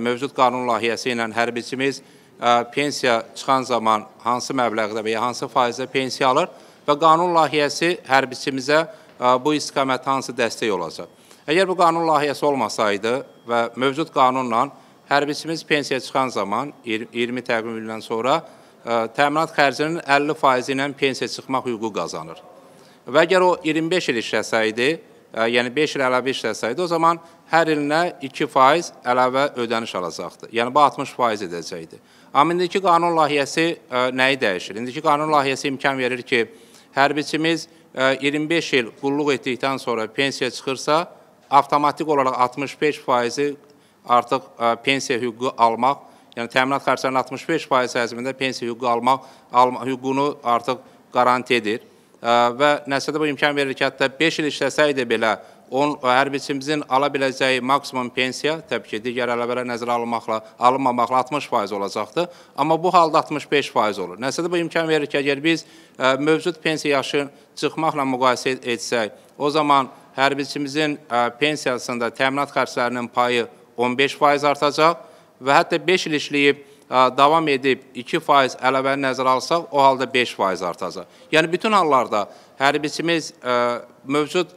Mövcud qanun layihəsi ilə hərbiçimiz pensiya çıxan zaman hansı məbləğdə və ya hansı faizdə pensiya alır və qanun layihəsi hərbiçimizə bu istiqamət hansı dəstək olacaq. Əgər bu qanun layihəsi olmasaydı və mövcud qanunla hərbiçimiz pensiya çıxan zaman 20 təqvim ildən sonra təminat xərcinin 50 faizi ilə pensiya çıxmaq hüququ qazanır. Və əgər o 25 il işləsəydi, yəni 5 il əlavə işləsəydi, o zaman hər ilinə 2% əlavə ödəniş alacaqdı. Yəni bu 60% edəcəkdi. Amma indiki qanun layihəsi ə, e, nəyi dəyişir? İndiki qanun layihəsi imkan verir ki, hərbiçimiz ə, e, 25 il qulluq etdikdən sonra pensiya çıxırsa, avtomatik olaraq 65% artıq ə, e, pensiya hüququ almaq, yəni təminat xərclərinin 65% həcmində pensiya hüququ almaq, alma, hüququnu artıq garanti edir və nəsədə bu imkan verir ki, hətta 5 il işləsəydi belə, on, hərbiçimizin ala biləcəyi maksimum pensiya, təbii ki, digər əlavələr nəzərə alınmaqla, alınmamaqla 60% olacaqdır. Amma bu halda 65% olur. Nəsədə bu imkan verir ki, əgər biz ə, e, mövcud pensiya yaşı çıxmaqla müqayisə etsək, o zaman hərbiçimizin ə, e, pensiyasında təminat xərclərinin payı 15% artacaq və hətta 5 il işləyib davam edib 2% ələvəni nəzərə alsaq, o halda 5% artacaq. Yəni, bütün hallarda hərbiçimiz mövcud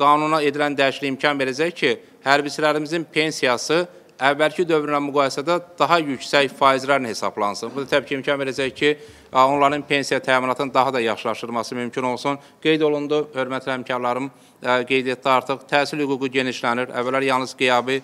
qanuna edilən dəyişikliyə imkan verəcək ki, hərbiçilərimizin pensiyası 5% əvvəlki dövrlə müqayisədə daha yüksək faizlərlə hesablansın. Bu da təbii ki, imkan verəcək ki, onların pensiya təminatının daha da yaxşılaşdırılması mümkün olsun. Qeyd olundu, hörmətli həmkarlarım, qeyd etdi artıq təhsil hüququ genişlənir. Əvvəllər yalnız qiyabi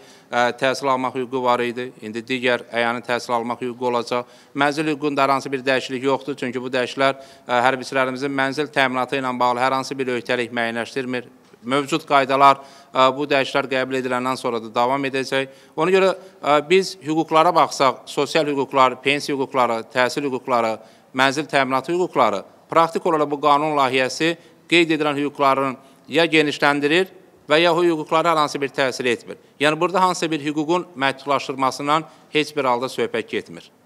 təhsil almaq hüququ var idi. İndi digər əyanın təhsil almaq hüququ olacaq. Mənzil hüququnda hər hansı bir dəyişiklik yoxdur, çünki bu dəyişikliklər hərbiçilərimizin mənzil təminatı ilə bağlı hər hansı bir öhdəlik müəyyənləşdirmir. Mövcud qaydalar e, bu dəyişikliklər qəbul ediləndən sonra da davam edəcək. Ona görə e, biz hüquqlara baxsaq, sosial hüquqlar, pensiya hüquqları, təhsil hüquqları, mənzil təminatı hüquqları, praktik olaraq bu qanun layihəsi qeyd edilən hüquqların ya genişləndirir və ya hüquqlara hər hansı bir təsir etmir. Yəni, burada hansısa bir hüququn məhdudlaşdırmasından heç bir halda söhbət getmir.